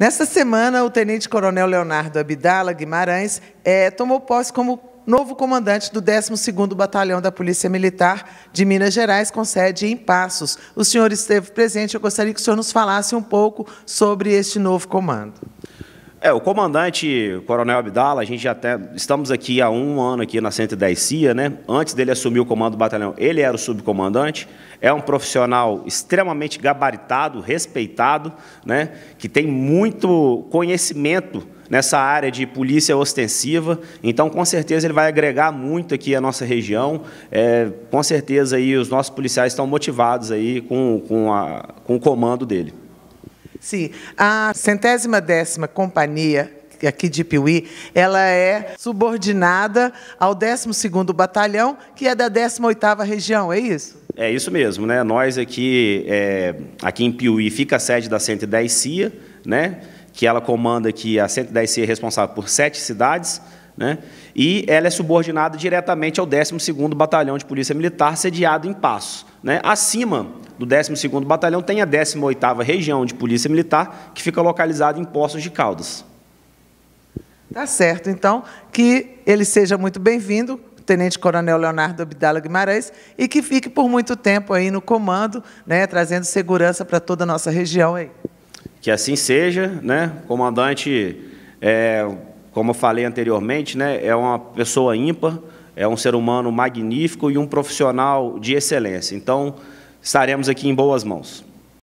Nesta semana, o tenente-coronel Leonardo Abdala Guimarães é, tomou posse como novo comandante do 12º Batalhão da Polícia Militar de Minas Gerais, com sede em Passos. O senhor esteve presente, eu gostaria que o senhor nos falasse um pouco sobre este novo comando. É, o comandante Coronel Abdala, a gente já até estamos aqui há um ano aqui na 110 CIA, né? Antes dele assumir o comando do batalhão, ele era o subcomandante. É um profissional extremamente gabaritado, respeitado, né? Que tem muito conhecimento nessa área de polícia ostensiva. Então, com certeza, ele vai agregar muito aqui a nossa região. É, com certeza, aí os nossos policiais estão motivados aí com, com, a, com o comando dele. Sim. A centésima décima companhia aqui de Piuí, ela é subordinada ao 12º Batalhão, que é da 18ª Região, é isso? É isso mesmo, né? Nós aqui, é, aqui em Piuí fica a sede da 110 CIA, né? que ela comanda aqui, a 110 CIA é responsável por sete cidades, né? e ela é subordinada diretamente ao 12º Batalhão de Polícia Militar, sediado em Passos. Né? Acima, do 12º Batalhão tem a 18ª Região de Polícia Militar, que fica localizada em Poços de Caldas. Tá certo, então, que ele seja muito bem-vindo, Tenente Coronel Leonardo Abdala Guimarães, e que fique por muito tempo aí no comando, né, trazendo segurança para toda a nossa região aí. Que assim seja, né? Comandante, é, como eu falei anteriormente, né, é uma pessoa ímpar, é um ser humano magnífico e um profissional de excelência. Então, estaremos aqui em boas mãos.